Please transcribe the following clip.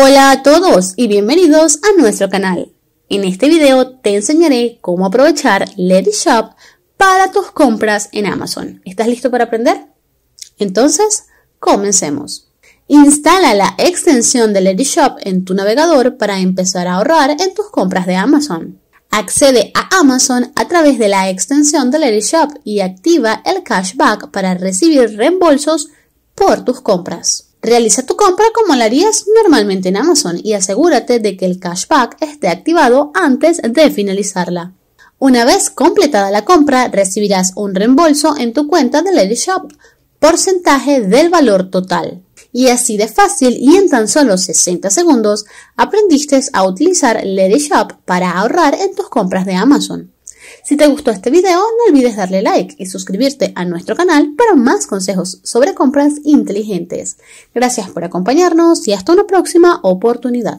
Hola a todos y bienvenidos a nuestro canal. En este video te enseñaré cómo aprovechar Lady Shop para tus compras en Amazon. ¿Estás listo para aprender? Entonces, comencemos. Instala la extensión de Lady Shop en tu navegador para empezar a ahorrar en tus compras de Amazon. Accede a Amazon a través de la extensión de Lady y activa el cashback para recibir reembolsos por tus compras. Realiza tu compra como la harías normalmente en Amazon y asegúrate de que el cashback esté activado antes de finalizarla. Una vez completada la compra, recibirás un reembolso en tu cuenta de Lady Shop, porcentaje del valor total. Y así de fácil y en tan solo 60 segundos aprendiste a utilizar Lady Shop para ahorrar en tus compras de Amazon. Si te gustó este video, no olvides darle like y suscribirte a nuestro canal para más consejos sobre compras inteligentes. Gracias por acompañarnos y hasta una próxima oportunidad.